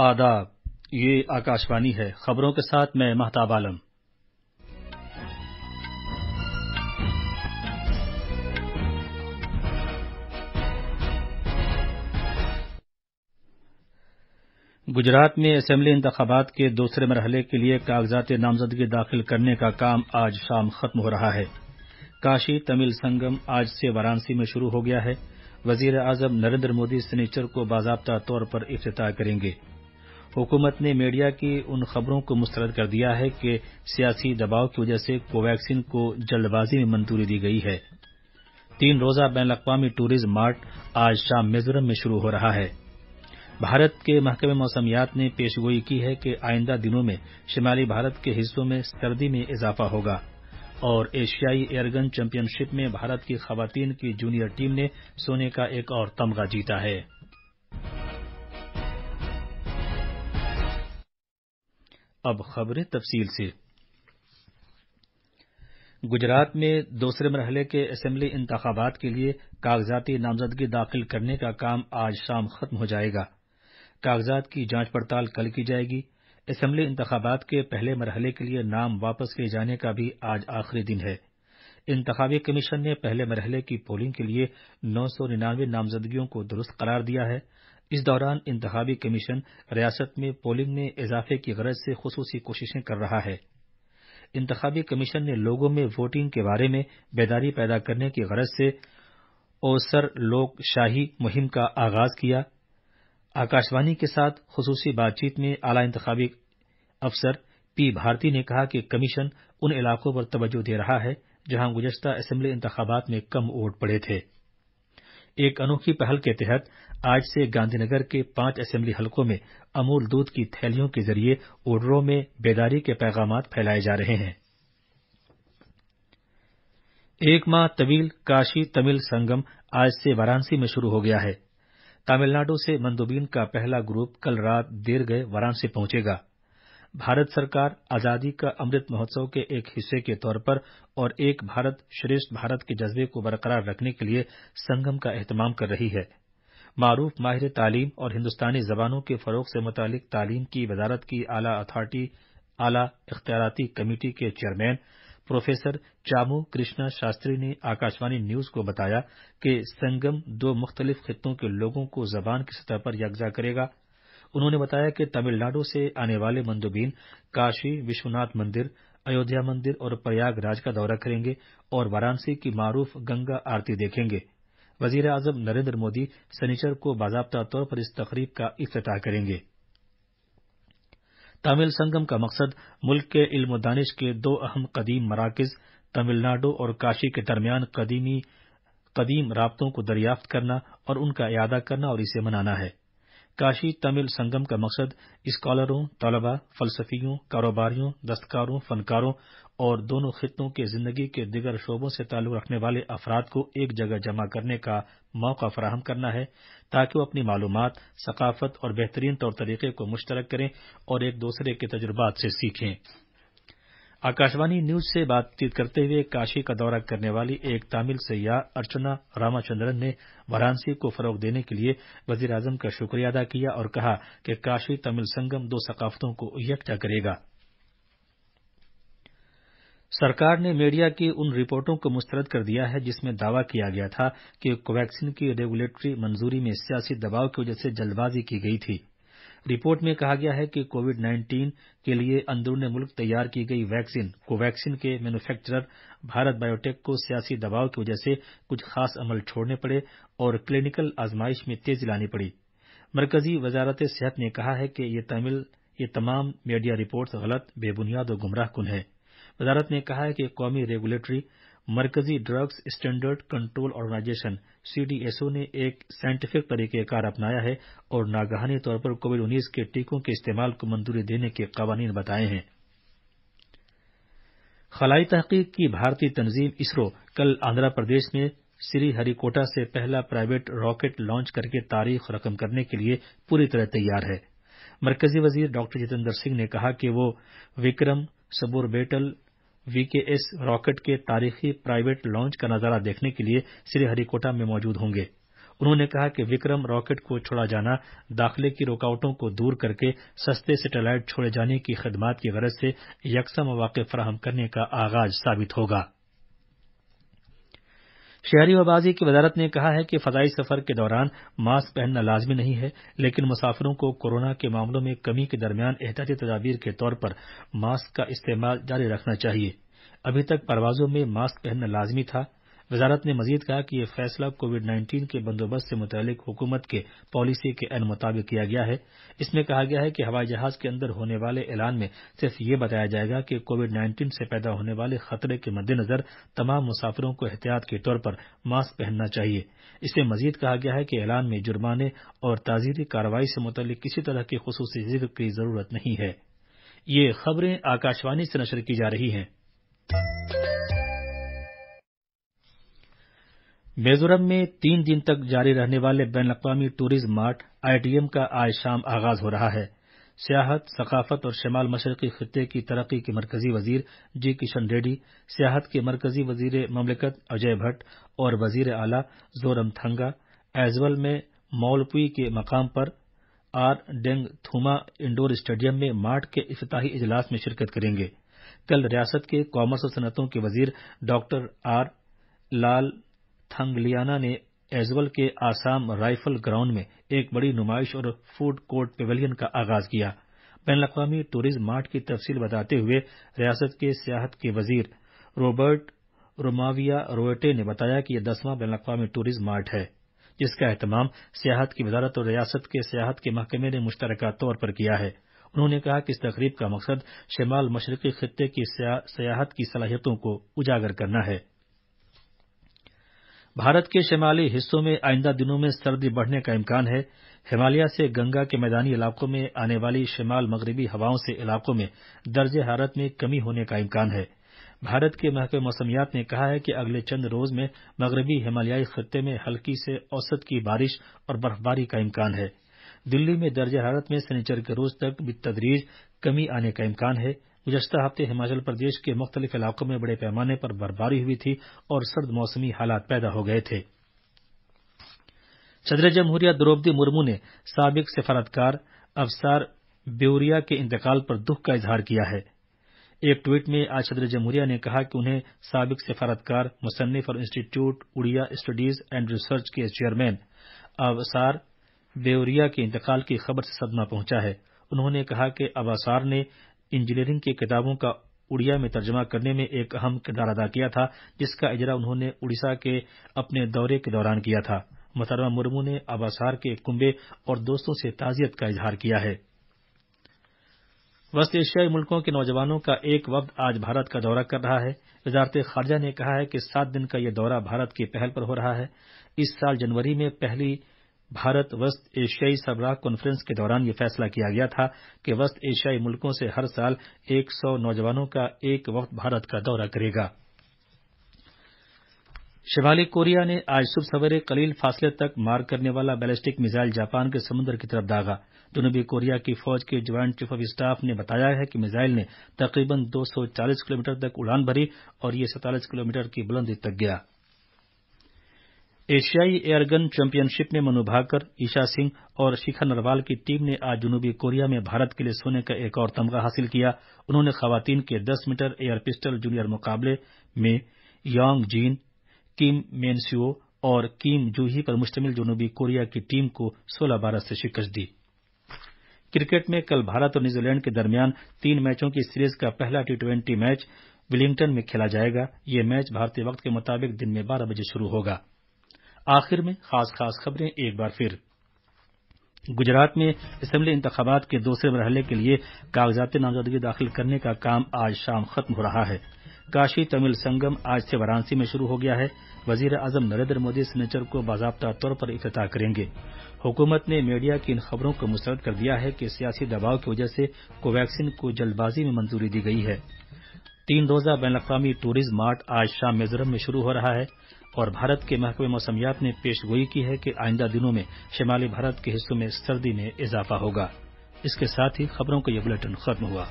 आदाब ये आकाशवाणी है खबरों के साथ मैं महताब आलम गुजरात में असेंबली इंतबात के दूसरे मरहले के लिए कागजात नामजदगी दाखिल करने का काम आज शाम खत्म हो रहा है काशी तमिल संगम आज से वाराणसी में शुरू हो गया है वजीर आजम नरेंद्र मोदी सिनेचर को बाजाबता तौर पर अफ्ताह करेंगे हुकूमत ने मीडिया की उन खबरों को मुस्तरद कर दिया है कि सियासी दबाव की वजह से कोवैक्सीन को जल्दबाजी में मंजूरी दी गई है तीन रोजा बैन अवी टूरिज्म मार्ट आज शाम मिजोरम में शुरू हो रहा है भारत के महकमे मौसमियात ने पेशगोई की है कि आइंदा दिनों में शिमाली भारत के हिस्सों में सर्दी में इजाफा होगा और एशियाई एयरगन चैंपियनशिप में भारत की खवतीन की जूनियर टीम ने सोने का एक और तमगा जीता है अब खबरें तफसील से गुजरात में दूसरे मरहले के असम्बली इंतबात के लिए कागजाती नामजदगी दाखिल करने का काम आज शाम खत्म हो जाएगा कागजात की जांच पड़ताल कल की जाएगी असम्बली इंतबात के पहले मरहले के लिए नाम वापस किए जाने का भी आज आखिरी दिन है इंतबी कमीशन ने पहले मरहले की पोलिंग के लिए नौ सौ निन्यानवे नामजदगियों को दुरुस्त करार दिया है इस दौरान इंतबी कमीशन रियासत में पोलिंग में इजाफे की गरज से खसूसी कोशिशें कर रहा है इंतबी कमीशन ने लोगों में वोटिंग के बारे में बेदारी पैदा करने की गरज से ओसर लोक शाही मुहिम का आगाज किया आकाशवाणी के साथ खसूसी बातचीत में आला इंतबी अफसर पी भारती ने कहा कि कमीशन उन इलाकों पर तवज्जो दे रहा है जहां गुजश्ता असम्बली इंतबात में कम वोट पड़े थे एक अनोखी पहल के तहत आज से गांधीनगर के पांच असेंबली हलकों में अमूल दूध की थैलियों के जरिए ओडरों में बेदारी के पैगाम फैलाए जा रहे हैं एक माह तवील काशी तमिल संगम आज से वाराणसी में शुरू हो गया है तमिलनाडु से मंदुबीन का पहला ग्रुप कल रात देर गए वाराणसी पहुंचेगा भारत सरकार आजादी का अमृत महोत्सव के एक हिस्से के तौर पर और एक भारत श्रेष्ठ भारत के जज्बे को बरकरार रखने के लिए संगम का अहतमाम कर रही है मारूफ माहिर तालीम और हिंदुस्तानी जबानों के फरोग से मुतालिक तालीम की वजारत की आला अथॉरिटी आला इख्तियारती कमेटी के चेयरमैन प्रोफेसर चामू कृष्णा शास्त्री ने आकाशवाणी न्यूज को बताया कि संगम दो मुख्तलिफ खितों के लोगों को जबान की सतह पर यकजा करेगा उन्होंने बताया कि तमिलनाडु से आने वाले मंदुबीन काशी विश्वनाथ मंदिर अयोध्या मंदिर और प्रयागराज का दौरा करेंगे और वाराणसी की मारूफ गंगा आरती देखेंगे वजीर आजम नरेंद्र मोदी सनीचर को बाजाबता तौर पर इस तकरीब का अफ्ताह करेंगे तमिल संगम का मकसद मुल्क के इल्म दानिश के दो अहम कदीम मराकज तमिलनाडु और काशी के दरमियान कदीम राबतों को दरियाफ्त करना और उनका अदा करना और इसे मनाना है काशी तमिल संगम का मकसद स्कॉलरों तलबा फलसफियों कारोबारियों दस्तकारों फनकारों और दोनों खितों के जिंदगी के दिगर शोबों से ताल्लुक रखने वाले अफराद को एक जगह जमा करने का मौका फराहम करना है ताकि वो अपनी मालूम सकाफत और बेहतरीन तौर तरीके को मुश्तरक करें और एक दूसरे के तजुर्बात से सीखें आकाशवाणी न्यूज से बातचीत करते हुए काशी का दौरा करने वाली एक तमिल सैया अर्चना रामाचंद्रन ने वाराणसी को फरोग देने के लिए वजीर आजम का शुक्रिया अदा किया और कहा कि काशी तमिल संगम दो सकाफतों को यकजा करेगा सरकार ने मीडिया की उन रिपोर्टों को मुस्तरद कर दिया है जिसमें दावा किया गया था कि कोवैक्सीन की रेगुलेटरी मंजूरी में सियासी दबाव की वजह से जल्दबाजी की गई थी रिपोर्ट में कहा गया है कि कोविड नाइन्टीन के लिए अंदरून मुल्क तैयार की गई वैक्सीन कोवैक्सीन के मैन्युफैक्चरर भारत बायोटेक को सियासी दबाव की वजह से कुछ खास अमल छोड़ने पड़े और क्लिनिकल आजमाइश में तेजी लानी पड़ी मरकजी वजारत सेहत ने कहा है कि ये तमाम मीडिया रिपोर्ट्स गलत बेबुनियाद और गुमराह कन है वजारत ने कहा है कि कौमी रेगुलेटरी मरकजी drugs standard control organisation CDSO ने एक साइंटिफिक तरीकेकार अपनाया है और नागहानी तौर पर कोविड उन्नीस के टीकों के इस्तेमाल को मंजूरी देने के कवानीन बताए हैं खलाई तहकीक की भारतीय तंजीम इसरो कल आंध्र प्रदेश में श्रीहरिकोटा से पहला प्राइवेट रॉकेट लॉन्च करके तारीख रकम करने के लिए पूरी तरह तैयार है मरकजी वजीर डॉक्टर जितेंद्र सिंह ने कहा कि वो विक्रम बेटल वीकेएस रॉकेट के तारीखी प्राइवेट लॉन्च का नजारा देखने के लिए श्रीहरिकोटा में मौजूद होंगे उन्होंने कहा कि विक्रम रॉकेट को छोड़ा जाना दाखिले की रूकावटों को दूर करके सस्ते सैटेलाइट छोड़े जाने की खिदमत की गरज से यकसा मौाक़े फराहम करने का आगाज साबित होगा शहरी आबाजी की वजारत ने कहा है कि फजाई सफर के दौरान मास्क पहनना लाजमी नहीं है लेकिन मुसाफिरों को कोरोना के मामलों में कमी के दरमियान एहतियाती तदाबीर के तौर पर मास्क का इस्तेमाल जारी रखना चाहिए अभी तक परवाजों में मास्क पहनना लाजमी था वजारत ने मजीद कहा कि यह फैसला कोविड नाइन्टीन के बंदोबस्त से मुतलिक हुकूमत के पॉलिसी के मुताबिक किया गया है इसमें कहा गया है कि हवाई जहाज के अंदर होने वाले ऐलान में सिर्फ ये बताया जाएगा कि कोविड नाइन्टीन से पैदा होने वाले खतरे के मद्देनजर तमाम मुसाफिरों को एहतियात के तौर पर मास्क पहनना चाहिए इसमें मजीद कहा गया है कि ऐलान में जुर्माने और ताजीरी कार्रवाई से मुतलिक किसी तरह के खसूसी जिक्र की जरूरत नहीं है ये खबरें आकाशवाणी से नशर की जा रही हैं मिजोरम में तीन दिन तक जारी रहने वाले बैन अवी टूरिज्म मार्ट आईटीएम का आज शाम आगाज हो रहा है सियाहत सकाफत और शमाल मशरकी खत्े की तरक्की के मरकजी वजीर जी किशन रेड्डी सियाहत के मरकजी वजीर ममलिकत अजय भट्ट और वजीर आला जोरम थंगा एजवल में मौलपुई के मकाम पर R Dengthuama indoor stadium में मार्ट के अफ्ताही इजलास में शिरकत करेंगे कल रियासत के कॉमर्स और सनतों के वजीर डॉक्टर आर लाल थंगलियाना ने एजवल के आसाम राइफल ग्राउंड में एक बड़ी नुमाइश और फूड कोर्ट पेवेलियन का आगाज किया बैन अवी टूरिज्म मार्ट की तफसील बताते हुए रियासत के सियाहत के वजीर रॉबर्ट रोमाविया रोयटे ने बताया कि यह दसवां बैन अवी टूरिज्म मार्ट है जिसका अहतमाम सियाहत की वजारत और रियासत के सियाहत के महकमे ने मुश्तर तौर पर किया है उन्होंने कहा कि इस तकरीब का मकसद शमाल मशरकी खत्े की सियाहत की सलाहियतों को उजागर करना है भारत के शिमाली हिस्सों में आइंदा दिनों में सर्दी बढ़ने का इम्कान है हिमालय से गंगा के मैदानी इलाकों में आने वाली शिमाल मगरबी हवाओं से इलाकों में दर्ज हरारत में कमी होने का इम्कान है भारत के महकमे मौसमियात ने कहा है कि अगले चंद रोज में मगरबी हिमालयाई खत्े में हल्की से औसत की बारिश और बर्फबारी का इम्कान है दिल्ली में दर्ज हरारत में सनीचर के रोज तक बतदरीज कमी आने का इम्कान है गुजशत हफ्ते हिमाचल प्रदेश के मुख्तलिफ इलाकों में बड़े पैमाने पर बर्फबारी हुई थी और सर्द मौसमी हालात पैदा हो गए थे सदर जमहूरिया द्रौपदी मुर्मू ने सबक सिफारतकार अफसार ब्यूरिया के इंतकाल पर दुख का इजहार किया है एक ट्वीट में आज सदर जमहूरिया ने कहा कि उन्हें सबक सिफारतकार मुसन्फ और institute Oriya studies and research के चेयरमैन अवसार बेउरिया के इंतकाल की खबर से सदमा पहुंचा है उन्होंने कहा कि अबासार ने इंजीनियरिंग की किताबों का उड़िया में तर्जमा करने में एक अहम किरदार अदा किया था जिसका इजरा उन्होंने उड़ीसा के अपने दौरे के दौरान किया था मोहतरमा मुर्मू ने आबासार के कुंबे और दोस्तों से ताजियत का इजहार किया है वस्त एशियाई मुल्कों के नौजवानों का एक वक्त आज भारत का दौरा कर रहा है वजारत खारजा ने कहा है कि सात दिन का यह दौरा भारत की पहल पर हो रहा है इस साल जनवरी में पहली भारत वस्त एशियाई सरबराह कॉन्फ्रेंस के दौरान यह फैसला किया गया था कि वस्त एशियाई मुल्कों से हर साल 100 नौजवानों का एक वक्त भारत का दौरा करेगा शिमाली कोरिया ने आज सुबह सवेरे कलील फासले तक मार करने वाला बैलिस्टिक मिसाइल जापान के समुद्र की तरफ दागा जनूबी कोरिया की फौज के ज्वाइंट चीफ ऑफ स्टाफ ने बताया है कि मिसाइल ने तकरीबन 240 किलोमीटर तक उड़ान भरी और यह सैतालीस किलोमीटर की बुलंदी तक गया एशियाई एयरगन चैंपियनशिप में मनु भाकर ईशा सिंह और शिखा नरवाल की टीम ने आज जुनूबी कोरिया में भारत के लिए सोने का एक और तमगा हासिल किया उन्होंने खवातीन के 10 मीटर एयर पिस्टल जूनियर मुकाबले में यांग जीन किम मेनस्यो और किम जूही पर मुश्तमिल जुनूबी कोरिया की टीम को 16 बारह से शिकस्त दी क्रिकेट में कल भारत और न्यूजीलैंड के दरमियान तीन मैचों की सीरीज का पहला टी मैच विलिंगटन में खेला जाएगा यह मैच भारतीय वक्त के मुताबिक दिन में बारह बजे शुरू होगा आखिर में खास खास खबरें एक बार फिर गुजरात में असम्बली इंतबात के दूसरे मरहले के लिए कागजात नामजदगी दाखिल करने का काम आज शाम खत्म हो रहा है काशी तमिल संगम आज से वाराणसी में शुरू हो गया है वजीर अजम नरेंद्र मोदी सिग्नेचर को बाजाबा तौर पर अफ्ताह करेंगे हुकूमत ने मीडिया की इन खबरों को मुस्तरद कर दिया है कि सियासी दबाव की वजह से कोवैक्सीन को जल्दबाजी में मंजूरी दी गई है तीन रोजा बैन अवी टूरिज्म मार्ट आज शाम मिजोरम में शुरू हो रहा है और भारत के महकमे मौसमियात ने पेश गोई की है कि आइंदा दिनों में शिमाली भारत के हिस्सों में सर्दी में इजाफा होगा इसके साथ ही खबरों का यह बुलेटिन खत्म हुआ